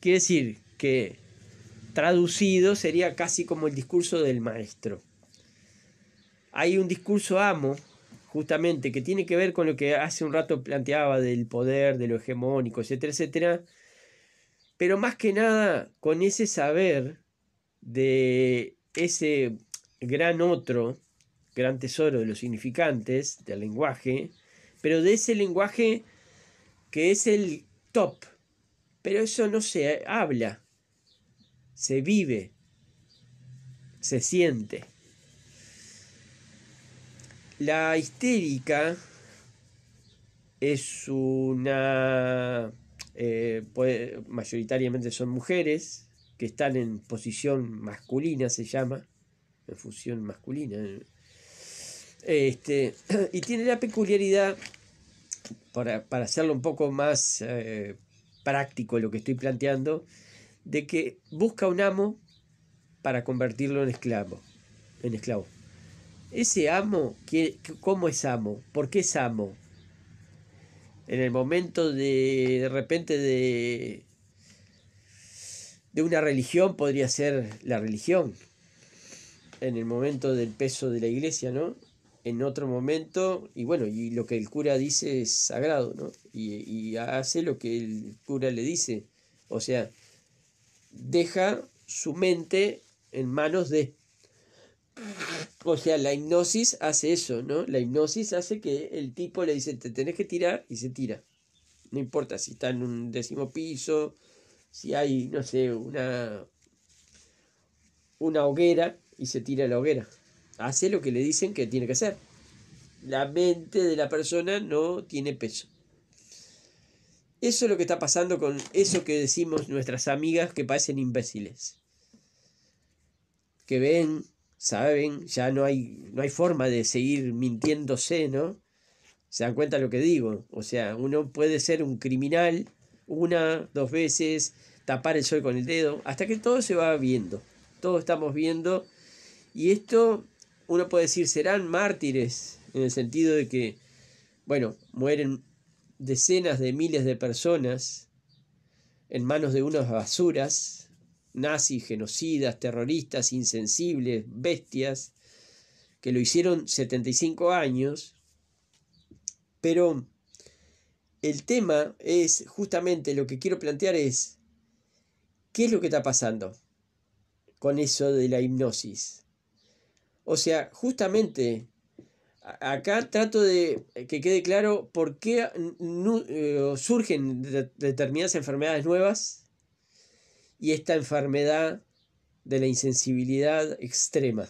Quiere decir que Traducido sería casi como el discurso del maestro. Hay un discurso amo, justamente, que tiene que ver con lo que hace un rato planteaba del poder, de lo hegemónico, etcétera, etcétera, pero más que nada con ese saber de ese gran otro, gran tesoro de los significantes, del lenguaje, pero de ese lenguaje que es el top, pero eso no se habla, se vive, se siente. La histérica es una... Eh, pues, mayoritariamente son mujeres que están en posición masculina, se llama, en fusión masculina. Este, y tiene la peculiaridad, para, hacerlo un poco más eh, práctico lo que estoy planteando, de que busca un amo para convertirlo en esclavo. En esclavo. Ese amo, ¿cómo es amo? ¿Por qué es amo? En el momento de, de repente de, de una religión podría ser la religión. En el momento del peso de la iglesia, ¿no? en otro momento, y bueno, y lo que el cura dice es sagrado, ¿no? Y, y, hace lo que el cura le dice. O sea, deja su mente en manos de. O sea, la hipnosis hace eso, ¿no? La hipnosis hace que el tipo le dice, te tenés que tirar y se tira. No importa si está en un décimo piso, si hay, no sé, una, una hoguera y se tira la hoguera. Hace lo que le dicen que tiene que hacer. La mente de la persona no tiene peso. Eso es lo que está pasando con eso que decimos nuestras amigas que parecen imbéciles. Que ven, saben, ya no hay, no hay forma de seguir mintiéndose, ¿no? Se dan cuenta de lo que digo. O sea, uno puede ser un criminal una, dos veces, tapar el sol con el dedo, hasta que todo se va viendo. Todo estamos viendo. Y esto, uno puede decir, serán mártires, en el sentido de que, bueno, mueren decenas de miles de personas en manos de unas basuras, nazis, genocidas, terroristas, insensibles, bestias, que lo hicieron 75 años, pero el tema es justamente lo que quiero plantear es, ¿qué es lo que está pasando con eso de la hipnosis? O sea, justamente Acá trato de eh, que quede claro por qué eh, surgen determinadas enfermedades nuevas y esta enfermedad de la insensibilidad extrema,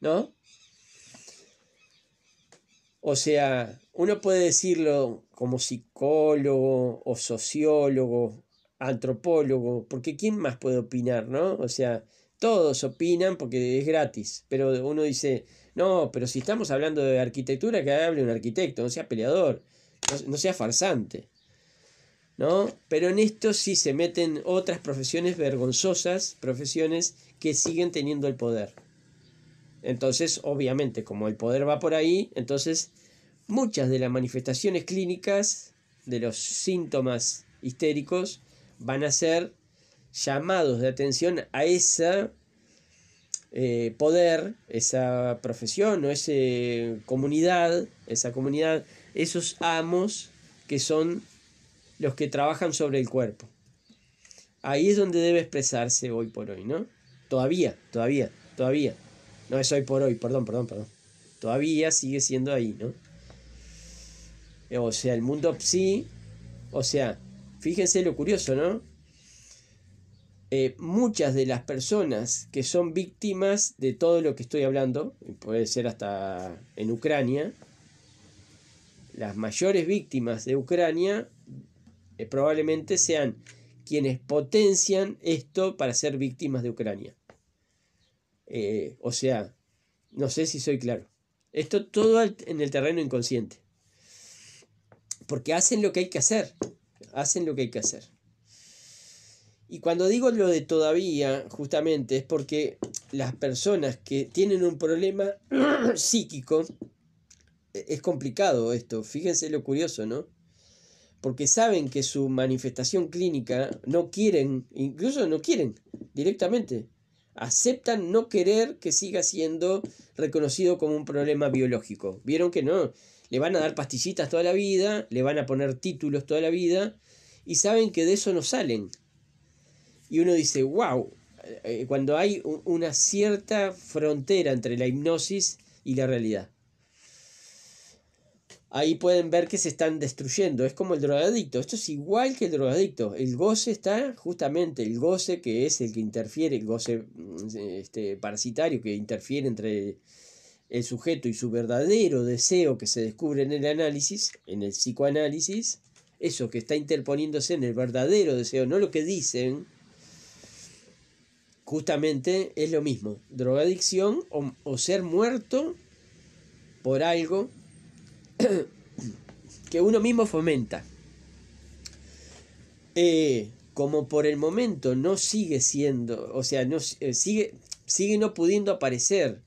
¿no? O sea, uno puede decirlo como psicólogo o sociólogo, antropólogo, porque ¿quién más puede opinar, no? O sea, todos opinan porque es gratis, pero uno dice, no, pero si estamos hablando de arquitectura, que hable un arquitecto, no sea peleador, no, sea farsante. ¿No? Pero en esto sí se meten otras profesiones vergonzosas, profesiones que siguen teniendo el poder. Entonces, obviamente, como el poder va por ahí, entonces muchas de las manifestaciones clínicas de los síntomas histéricos van a ser llamados de atención a esa eh, poder, esa profesión o esa comunidad, esa comunidad, esos amos que son los que trabajan sobre el cuerpo. Ahí es donde debe expresarse hoy por hoy, ¿no? Todavía, todavía, todavía. No es hoy por hoy, perdón, perdón, perdón. Todavía sigue siendo ahí, ¿no? O sea, el mundo psi, o sea, fíjense lo curioso, ¿no? Eh, muchas de las personas que son víctimas de todo lo que estoy hablando, puede ser hasta en Ucrania, las mayores víctimas de Ucrania eh, probablemente sean quienes potencian esto para ser víctimas de Ucrania. Eh, o sea, no sé si soy claro. Esto todo en el terreno inconsciente. Porque hacen lo que hay que hacer. Hacen lo que hay que hacer. Y cuando digo lo de todavía, justamente es porque las personas que tienen un problema [CLEARS THROAT] psíquico, e-, es complicado esto, fíjense lo curioso, ¿no? Porque saben que su manifestación clínica no quieren, incluso no quieren directamente, aceptan no querer que siga siendo reconocido como un problema biológico. Vieron que no, le van a dar pastillitas toda la vida, le van a poner títulos toda la vida y saben que de eso no salen y uno dice, wow, eh, eh, cuando hay una cierta frontera entre la hipnosis y la realidad. Ahí pueden ver que se están destruyendo, es como el drogadicto, esto es igual que el drogadicto, el goce está justamente, el goce que es el que interfiere, el goce mm, eh, este, parasitario que interfiere entre el sujeto y su verdadero deseo que se descubre en el análisis, en el psicoanálisis, eso que está interponiéndose en el verdadero deseo, no lo que dicen, justamente es lo mismo, drogadicción o, o ser muerto por algo [COUGHS] que uno mismo fomenta. Eh, como por el momento no sigue siendo, o sea, no, eh, sigue, sigue no pudiendo aparecer.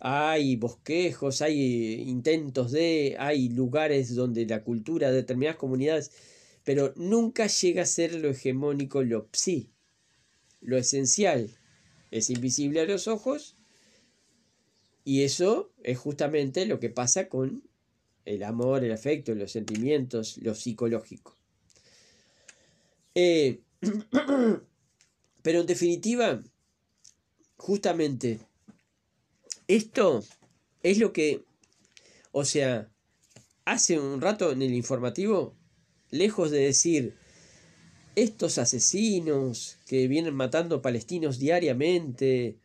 Hay bosquejos, hay intentos de, hay lugares donde la cultura de determinadas comunidades, pero nunca llega a ser lo hegemónico lo psi lo esencial es invisible a los ojos y eso es justamente lo que pasa con el amor, el afecto, los sentimientos, lo psicológico. Eh, [CLEARS THROAT] pero en definitiva, justamente, esto es lo que, o sea, hace un rato en el informativo, lejos de decir, estos asesinos que vienen matando palestinos diariamente.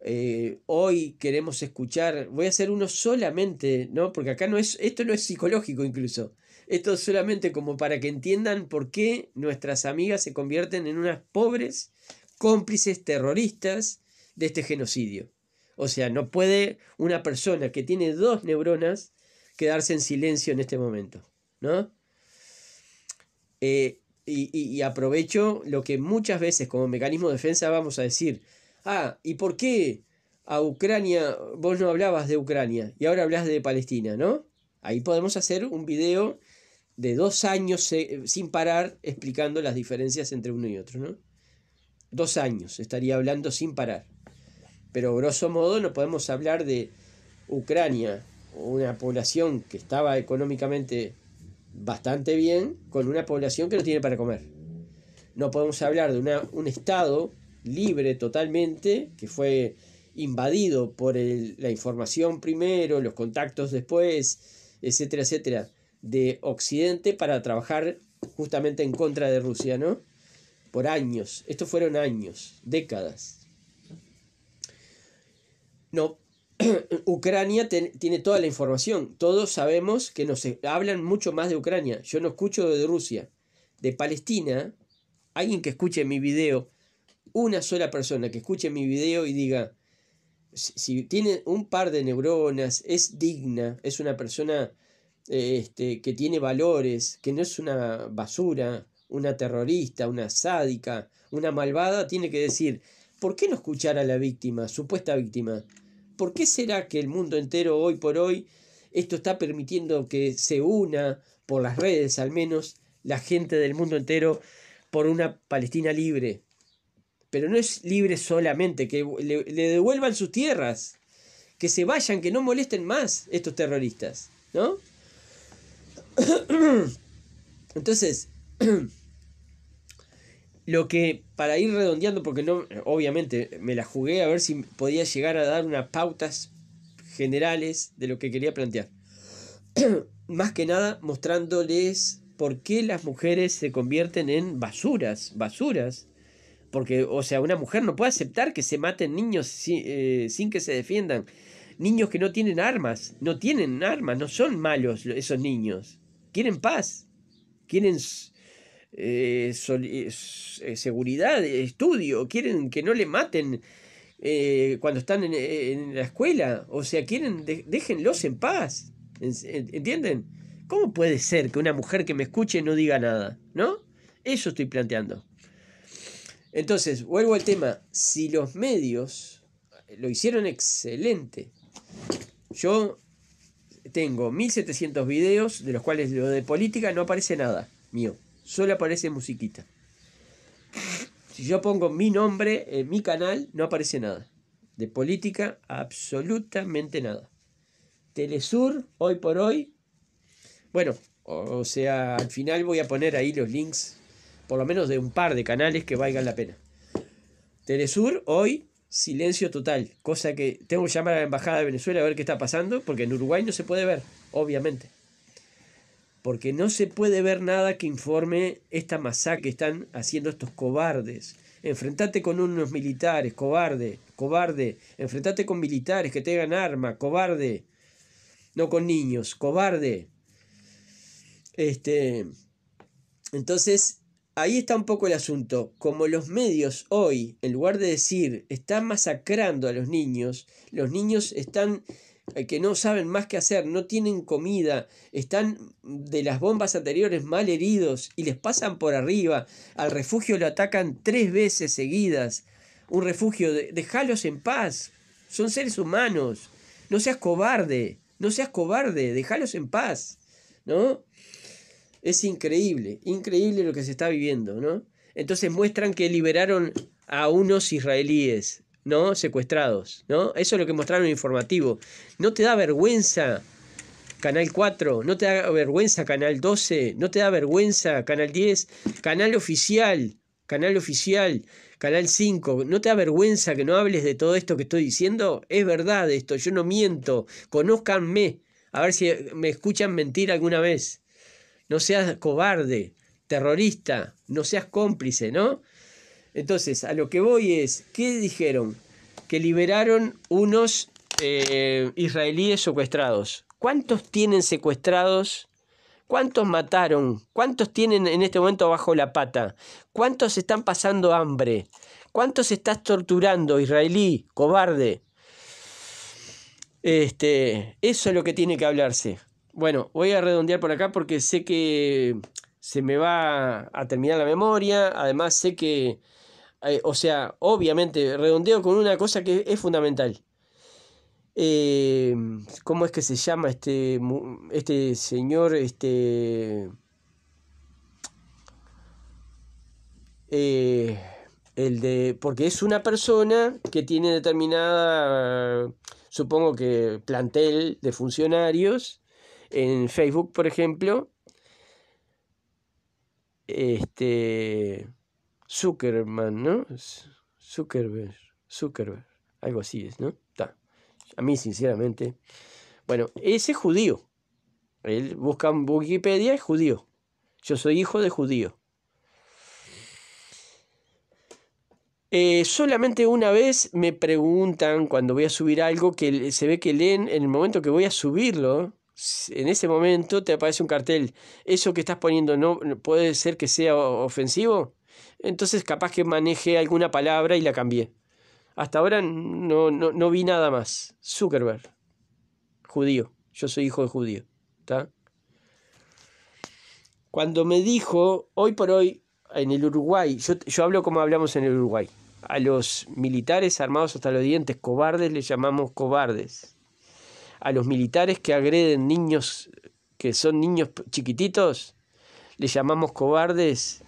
Eh, hoy queremos escuchar, voy a hacer uno solamente, ¿no? Porque acá no es, esto no es psicológico incluso. Esto es solamente como para que entiendan por qué nuestras amigas se convierten en unas pobres cómplices terroristas de este genocidio. O sea, no puede una persona que tiene dos neuronas quedarse en silencio en este momento, ¿no? Eh, y, y, aprovecho lo que muchas veces como mecanismo de defensa vamos a decir, ah, ¿y por qué a Ucrania vos no hablabas de Ucrania y ahora hablas de Palestina, ¿no? Ahí podemos hacer un video de dos años eh, sin parar explicando las diferencias entre uno y otro, ¿no? Dos años estaría hablando sin parar. Pero grosso modo no podemos hablar de Ucrania, una población que estaba económicamente bastante bien con una población que no tiene para comer. No podemos hablar de una, un Estado libre totalmente, que fue invadido por la información primero, los contactos después, etcétera, etcétera, de Occidente para trabajar justamente en contra de Rusia, ¿no? Por años, estos fueron años, décadas. No, [CLEARS THROAT] Ucrania tiene toda la información. Todos sabemos que nos e, hablan mucho más de Ucrania. Yo no escucho de Rusia. De Palestina, alguien que escuche mi video, una sola persona que escuche mi video y diga, si, tiene un par de neuronas, es digna, es una persona este, que tiene valores, que no es una basura, una terrorista, una sádica, una malvada, tiene que decir, ¿por qué no escuchar a la víctima, supuesta víctima? ¿Por qué será que el mundo entero hoy por hoy esto está permitiendo que se una, por las redes al menos, la gente del mundo entero por una Palestina libre? Pero no es libre solamente, que le, devuelvan sus tierras, que se vayan, que no molesten más estos terroristas, ¿no? [COUGHS] Entonces, lo que, para ir redondeando, porque no, obviamente me la jugué a ver si podía llegar a dar unas pautas generales de lo que quería plantear. [CLEARS THROAT] Más que nada mostrándoles por qué las mujeres se convierten en basuras, basuras. Porque, o sea, una mujer no puede aceptar que se maten niños sin, eh, sin que se defiendan. Niños que no tienen armas, no tienen armas, no son malos esos niños. Quieren paz, quieren eh, eh, seguridad, estudio, quieren que no le maten eh, cuando están en, la escuela, o sea, quieren, déjenlos en paz, ¿entienden? ¿Cómo puede ser que una mujer que me escuche no diga nada? ¿No? Eso estoy planteando. Entonces, vuelvo al tema, si los medios lo hicieron excelente, yo tengo 1700 videos de los cuales lo de política no aparece nada mío solo aparece musiquita. Si yo pongo mi nombre en mi canal, no aparece nada. De política, absolutamente nada. Telesur, hoy por hoy. Bueno, o, sea, al final voy a poner ahí los links, por lo menos de un par de canales que valgan la pena. Telesur, hoy, silencio total. Cosa que tengo que llamar a la Embajada de Venezuela a ver qué está pasando, porque en Uruguay no se puede ver, obviamente porque no se puede ver nada que informe esta masacre que están haciendo estos cobardes. Enfrentate con unos militares, cobarde, cobarde. Enfrentate con militares que tengan arma, cobarde. No con niños, cobarde. Este, entonces, ahí está un poco el asunto. Como los medios hoy, en lugar de decir, están masacrando a los niños, los niños están eh, que no saben más qué hacer, no tienen comida, están de las bombas anteriores mal heridos y les pasan por arriba. Al refugio lo atacan tres veces seguidas. Un refugio, de, dejalos en paz. Son seres humanos. No seas cobarde, no seas cobarde, déjalos en paz. ¿No? Es increíble, increíble lo que se está viviendo, ¿no? Entonces muestran que liberaron a unos israelíes ¿no? Secuestrados, ¿no? Eso es lo que mostraron en informativo. ¿No te da vergüenza Canal 4? ¿No te da vergüenza Canal 12? ¿No te da vergüenza Canal 10? Canal oficial, Canal oficial, Canal 5. ¿No te da vergüenza que no hables de todo esto que estoy diciendo? Es verdad esto, yo no miento. Conózcanme, a ver si me escuchan mentir alguna vez. No seas cobarde, terrorista, no seas cómplice, ¿no? Entonces, a lo que voy es, ¿qué dijeron? Que liberaron unos eh, israelíes secuestrados. ¿Cuántos tienen secuestrados? ¿Cuántos mataron? ¿Cuántos tienen en este momento bajo la pata? ¿Cuántos están pasando hambre? ¿Cuántos estás torturando, israelí, cobarde? Este, eso es lo que tiene que hablarse. Bueno, voy a redondear por acá porque sé que se me va a terminar la memoria. Además, sé que o sea, obviamente, redondeo con una cosa que es fundamental. Em, ¿Cómo es que se llama este, este señor? Este. Eh, el de. Porque es una persona que tiene determinada. Supongo que plantel de funcionarios. En Facebook, por ejemplo. Este Zuckerman, ¿no? Zuckerberg, Zuckerberg, algo así es, ¿no? Ta. A mí, sinceramente. Bueno, ese es judío. Él busca en Wikipedia, es judío. Yo soy hijo de judío. Eh, solamente una vez me preguntan cuando voy a subir algo que se ve que leen en el momento que voy a subirlo, en ese momento te aparece un cartel. ¿Eso que estás poniendo no puede ser que sea ofensivo? entonces capaz que manejé alguna palabra y la cambié. Hasta ahora no, no, vi nada más. Zuckerberg, judío, yo soy hijo de judío. Cuando me dijo, hoy por hoy, en el Uruguay, yo, yo hablo como hablamos en el Uruguay, a los militares armados hasta los dientes, cobardes, les llamamos cobardes. A los militares que agreden niños, que son niños chiquititos, les llamamos cobardes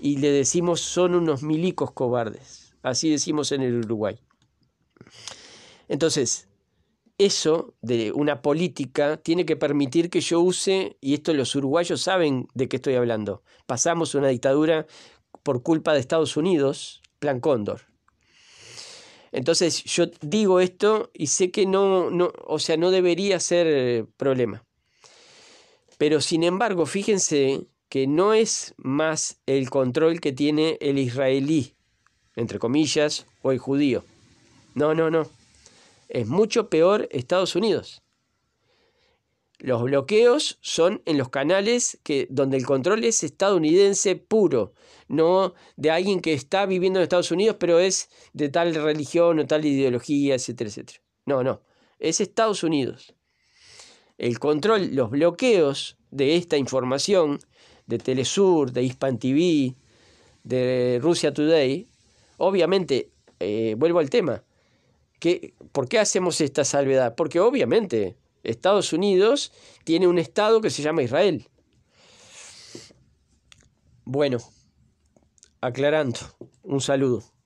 y le decimos son unos milicos cobardes. Así decimos en el Uruguay. Entonces, eso de una política tiene que permitir que yo use, y esto los uruguayos saben de qué estoy hablando, pasamos una dictadura por culpa de Estados Unidos, Plan Cóndor. Entonces yo digo esto y sé que no, o sea, no debería ser eh, problema. Pero sin embargo, fíjense que no es más el control que tiene el israelí, entre comillas, o el judío. No, no, no. Es mucho peor Estados Unidos. Los bloqueos son en los canales que, donde el control es estadounidense puro, no de alguien que está viviendo en Estados Unidos, pero es de tal religión o tal ideología, etcétera, etcétera. No, no, es Estados Unidos. El control, los bloqueos de esta información de Telesur, de Hispan TV, de Rusia Today, obviamente, eh, vuelvo al tema, que, ¿por qué hacemos esta salvedad? Porque obviamente Estados Unidos tiene un Estado que se llama Israel. Bueno, aclarando, un saludo.